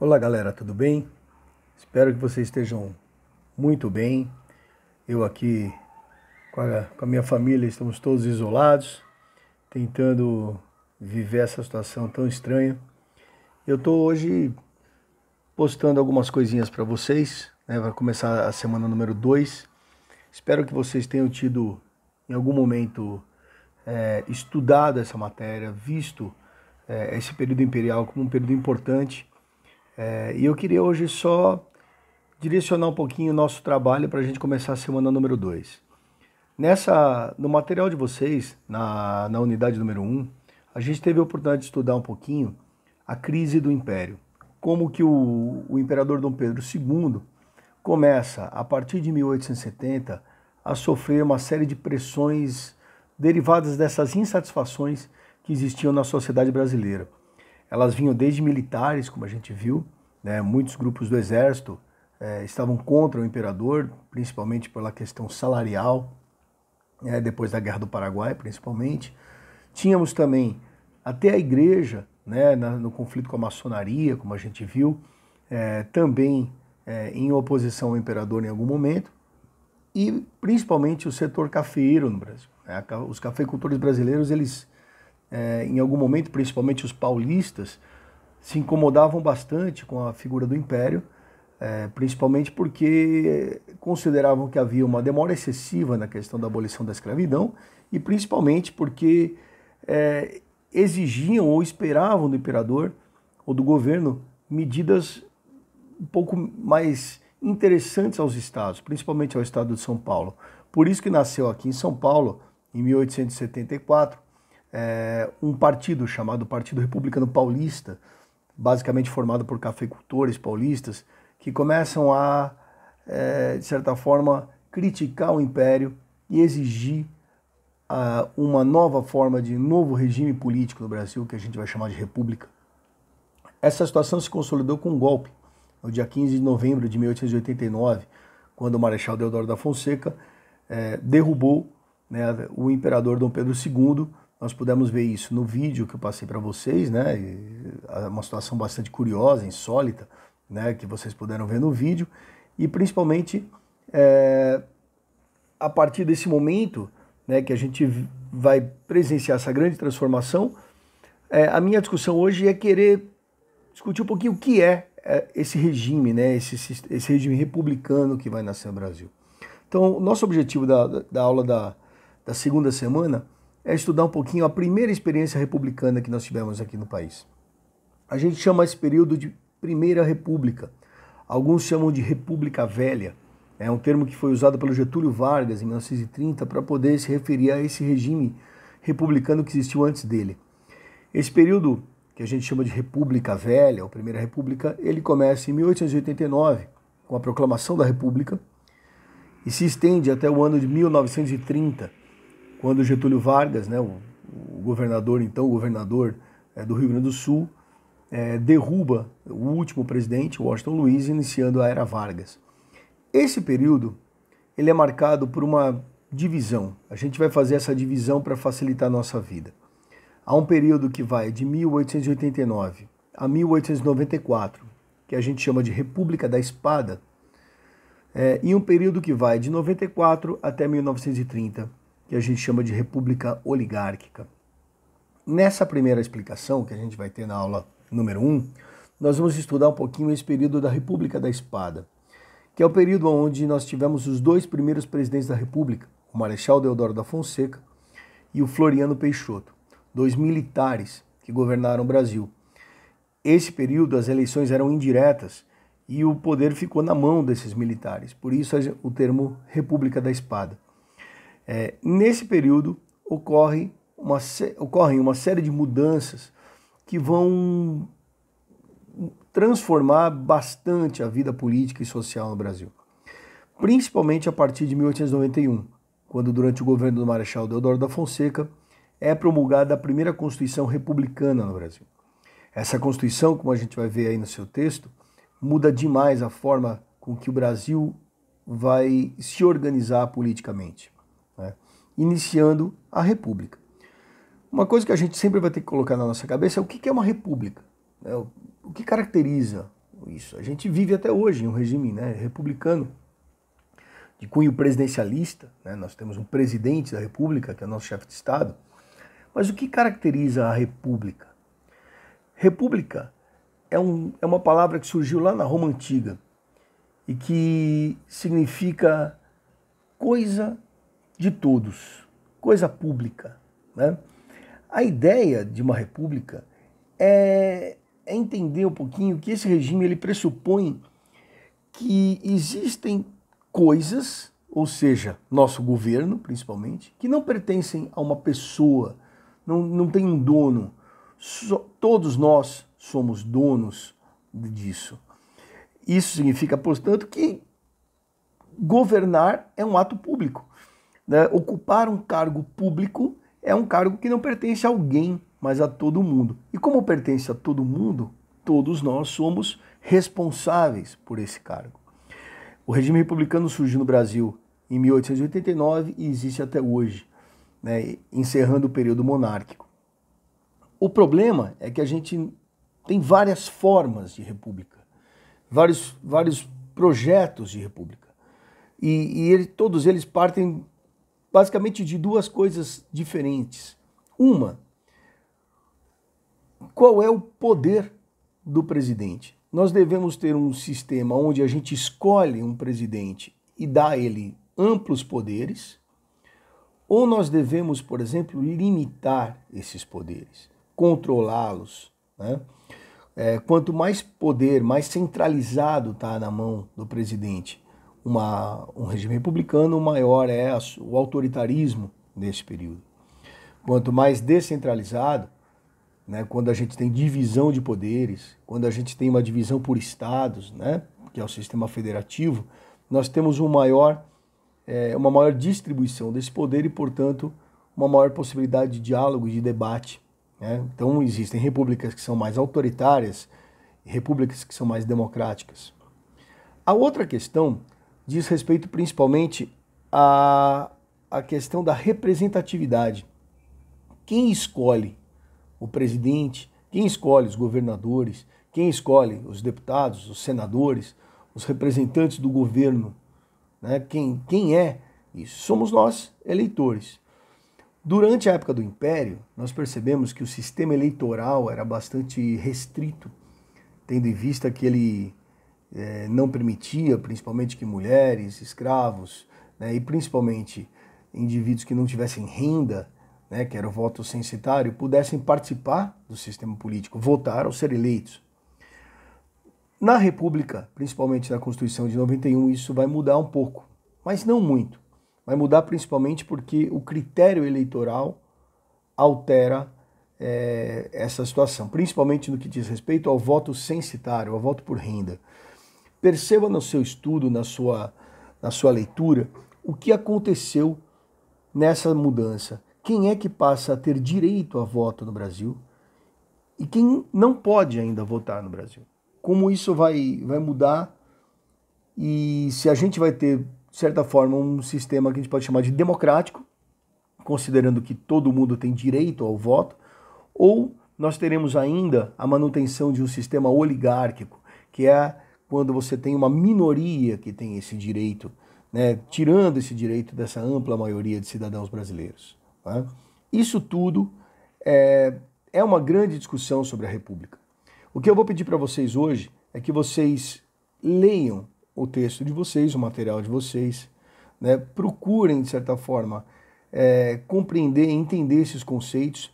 Olá, galera, tudo bem? Espero que vocês estejam muito bem. Eu aqui com a, com a, minha família estamos todos isolados, tentando viver essa situação tão estranha. Eu estou hoje postando algumas coisinhas para vocês, né? Vai começar a semana número 2. Espero que vocês tenham tido em algum momento é, estudado essa matéria, visto é, esse período imperial como um período importante é, e eu queria hoje só direcionar um pouquinho o nosso trabalho para a gente começar a semana número 2. Nessa, no material de vocês, na, na unidade número 1, um, a gente teve a oportunidade de estudar um pouquinho a crise do Império. Como que o, o imperador Dom Pedro II começa, a partir de 1870, a sofrer uma série de pressões derivadas dessas insatisfações que existiam na sociedade brasileira. Elas vinham desde militares, como a gente viu, né? muitos grupos do exército é, estavam contra o imperador, principalmente pela questão salarial, né? depois da Guerra do Paraguai, principalmente. Tínhamos também até a igreja, né, na, no conflito com a maçonaria, como a gente viu, é, também é, em oposição ao imperador em algum momento, e principalmente o setor cafeiro no Brasil. Né? Os cafeicultores brasileiros, eles é, em algum momento, principalmente os paulistas, se incomodavam bastante com a figura do império, é, principalmente porque consideravam que havia uma demora excessiva na questão da abolição da escravidão e principalmente porque é, exigiam ou esperavam do imperador ou do governo medidas um pouco mais interessantes aos estados, principalmente ao estado de São Paulo. Por isso que nasceu aqui em São Paulo, em 1874, é, um partido chamado Partido Republicano Paulista, basicamente formado por cafeicultores paulistas, que começam a, é, de certa forma, criticar o império e exigir ah, uma nova forma de novo regime político no Brasil, que a gente vai chamar de república. Essa situação se consolidou com um golpe, no dia 15 de novembro de 1889, quando o Marechal Deodoro da Fonseca eh, derrubou né, o imperador Dom Pedro II nós pudemos ver isso no vídeo que eu passei para vocês, né? Uma situação bastante curiosa, insólita, né? Que vocês puderam ver no vídeo. E principalmente é, a partir desse momento, né? Que a gente vai presenciar essa grande transformação. É, a minha discussão hoje é querer discutir um pouquinho o que é, é esse regime, né? Esse, esse regime republicano que vai nascer no Brasil. Então, o nosso objetivo da, da aula da, da segunda semana é estudar um pouquinho a primeira experiência republicana que nós tivemos aqui no país. A gente chama esse período de Primeira República. Alguns chamam de República Velha. É um termo que foi usado pelo Getúlio Vargas em 1930 para poder se referir a esse regime republicano que existiu antes dele. Esse período que a gente chama de República Velha, ou Primeira República, ele começa em 1889 com a proclamação da República e se estende até o ano de 1930 quando Getúlio Vargas, né, o, o governador, então governador é, do Rio Grande do Sul, é, derruba o último presidente, Washington Luiz, iniciando a era Vargas. Esse período ele é marcado por uma divisão. A gente vai fazer essa divisão para facilitar a nossa vida. Há um período que vai de 1889 a 1894, que a gente chama de República da Espada, é, e um período que vai de 94 até 1930, que a gente chama de república oligárquica. Nessa primeira explicação, que a gente vai ter na aula número 1, um, nós vamos estudar um pouquinho esse período da República da Espada, que é o período onde nós tivemos os dois primeiros presidentes da República, o Marechal Deodoro da Fonseca e o Floriano Peixoto, dois militares que governaram o Brasil. Esse período as eleições eram indiretas e o poder ficou na mão desses militares, por isso o termo República da Espada. É, nesse período ocorre uma, ocorrem uma série de mudanças que vão transformar bastante a vida política e social no Brasil. Principalmente a partir de 1891, quando, durante o governo do Marechal Deodoro da Fonseca, é promulgada a primeira Constituição republicana no Brasil. Essa Constituição, como a gente vai ver aí no seu texto, muda demais a forma com que o Brasil vai se organizar politicamente iniciando a república. Uma coisa que a gente sempre vai ter que colocar na nossa cabeça é o que é uma república, né? o que caracteriza isso. A gente vive até hoje em um regime né, republicano de cunho presidencialista, né? nós temos um presidente da república, que é o nosso chefe de Estado, mas o que caracteriza a república? República é, um, é uma palavra que surgiu lá na Roma Antiga e que significa coisa de todos, coisa pública. Né? A ideia de uma república é, é entender um pouquinho que esse regime ele pressupõe que existem coisas, ou seja, nosso governo principalmente, que não pertencem a uma pessoa, não, não tem um dono. So, todos nós somos donos disso. Isso significa, portanto, que governar é um ato público. Né? Ocupar um cargo público é um cargo que não pertence a alguém, mas a todo mundo. E como pertence a todo mundo, todos nós somos responsáveis por esse cargo. O regime republicano surgiu no Brasil em 1889 e existe até hoje, né, encerrando o período monárquico. O problema é que a gente tem várias formas de república, vários, vários projetos de república, e, e ele, todos eles partem basicamente de duas coisas diferentes. Uma, qual é o poder do presidente? Nós devemos ter um sistema onde a gente escolhe um presidente e dá a ele amplos poderes, ou nós devemos, por exemplo, limitar esses poderes, controlá-los. Né? É, quanto mais poder, mais centralizado está na mão do presidente, uma, um regime republicano, maior é a, o autoritarismo nesse período. Quanto mais descentralizado, né, quando a gente tem divisão de poderes, quando a gente tem uma divisão por estados, né, que é o sistema federativo, nós temos um maior, é, uma maior distribuição desse poder e, portanto, uma maior possibilidade de diálogo e de debate. Né? Então, existem repúblicas que são mais autoritárias e repúblicas que são mais democráticas. A outra questão diz respeito principalmente à, à questão da representatividade. Quem escolhe o presidente, quem escolhe os governadores, quem escolhe os deputados, os senadores, os representantes do governo, né? quem, quem é isso? Somos nós, eleitores. Durante a época do Império, nós percebemos que o sistema eleitoral era bastante restrito, tendo em vista que ele é, não permitia, principalmente que mulheres, escravos né, e principalmente indivíduos que não tivessem renda, né, que era o voto censitário, pudessem participar do sistema político, votar ou ser eleitos. Na República, principalmente na Constituição de 91, isso vai mudar um pouco, mas não muito. Vai mudar principalmente porque o critério eleitoral altera é, essa situação, principalmente no que diz respeito ao voto censitário, ao voto por renda. Perceba no seu estudo, na sua, na sua leitura, o que aconteceu nessa mudança. Quem é que passa a ter direito a voto no Brasil e quem não pode ainda votar no Brasil? Como isso vai, vai mudar e se a gente vai ter, de certa forma, um sistema que a gente pode chamar de democrático, considerando que todo mundo tem direito ao voto, ou nós teremos ainda a manutenção de um sistema oligárquico, que é quando você tem uma minoria que tem esse direito, né, tirando esse direito dessa ampla maioria de cidadãos brasileiros. Tá? Isso tudo é, é uma grande discussão sobre a República. O que eu vou pedir para vocês hoje é que vocês leiam o texto de vocês, o material de vocês, né, procurem, de certa forma, é, compreender, entender esses conceitos.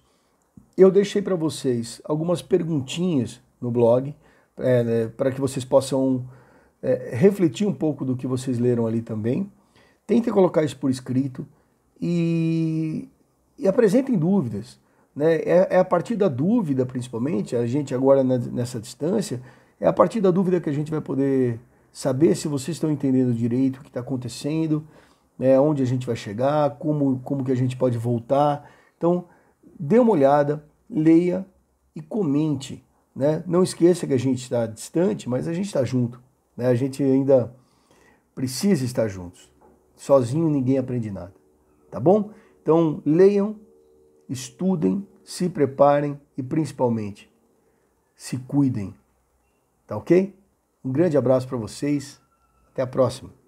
Eu deixei para vocês algumas perguntinhas no blog é, né, para que vocês possam é, refletir um pouco do que vocês leram ali também. Tentem colocar isso por escrito e, e apresentem dúvidas. Né? É, é, a partir da dúvida, principalmente, a gente agora nessa distância, é a partir da dúvida que a gente vai poder saber se vocês estão entendendo direito o que está acontecendo, né, onde a gente vai chegar, como, como que a gente pode voltar. Então, dê uma olhada, leia e comente né? Não esqueça que a gente está distante, mas a gente está junto. Né? A gente ainda precisa estar juntos. Sozinho ninguém aprende nada. Tá bom? Então leiam, estudem, se preparem e principalmente se cuidem. Tá ok? Um grande abraço para vocês. Até a próxima.